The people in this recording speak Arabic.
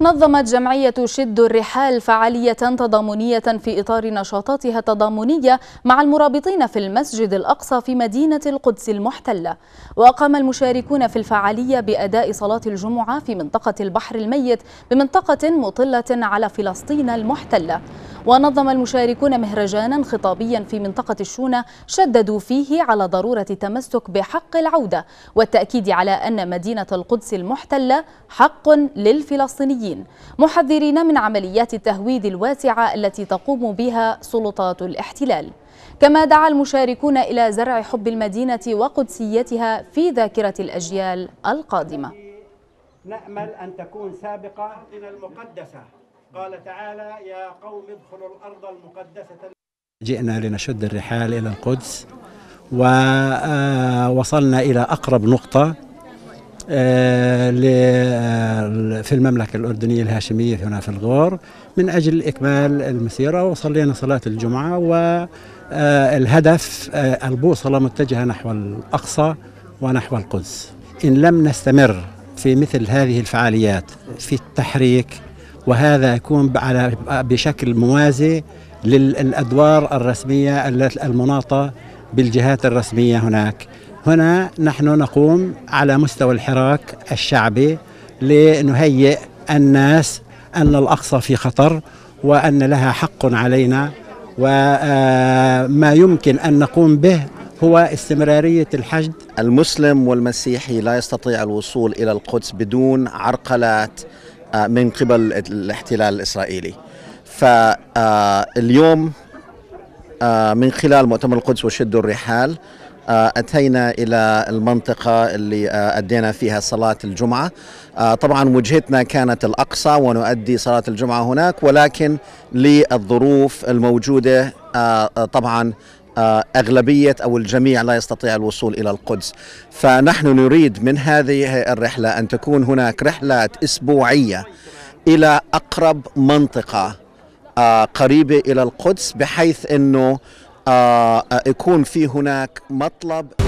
نظمت جمعية شد الرحال فعالية تضامنية في إطار نشاطاتها التضامنية مع المرابطين في المسجد الأقصى في مدينة القدس المحتلة وقام المشاركون في الفعالية بأداء صلاة الجمعة في منطقة البحر الميت بمنطقة مطلة على فلسطين المحتلة ونظم المشاركون مهرجانا خطابيا في منطقة الشونة شددوا فيه على ضرورة التمسك بحق العودة والتأكيد على أن مدينة القدس المحتلة حق للفلسطينيين محذرين من عمليات التهويد الواسعة التي تقوم بها سلطات الاحتلال كما دعا المشاركون إلى زرع حب المدينة وقدسيتها في ذاكرة الأجيال القادمة نأمل أن تكون سابقة من المقدسة قال تعالى يا قوم ادخلوا الأرض المقدسة جئنا لنشد الرحال إلى القدس ووصلنا آه، إلى أقرب نقطة آه، آه، في المملكة الأردنية الهاشمية هنا في الغور من أجل إكمال المسيرة وصلينا صلاة الجمعة والهدف البوصلة متجهة نحو الأقصى ونحو القدس إن لم نستمر في مثل هذه الفعاليات في التحريك وهذا يكون على بشكل موازي للادوار الرسميه المناطه بالجهات الرسميه هناك. هنا نحن نقوم على مستوى الحراك الشعبي لنهيئ الناس ان الاقصى في خطر وان لها حق علينا وما آه، يمكن ان نقوم به هو استمرارية الحشد المسلم والمسيحي لا يستطيع الوصول إلى القدس بدون عرقلات آه، من قبل الاحتلال الإسرائيلي فاليوم آه، آه، من خلال مؤتمر القدس وشدوا الرحال أتينا إلى المنطقة اللي أدينا فيها صلاة الجمعة طبعا وجهتنا كانت الأقصى ونؤدي صلاة الجمعة هناك ولكن للظروف الموجودة طبعا أغلبية أو الجميع لا يستطيع الوصول إلى القدس فنحن نريد من هذه الرحلة أن تكون هناك رحلات أسبوعية إلى أقرب منطقة آه، قريبة إلى القدس بحيث أنه آه، يكون في هناك مطلب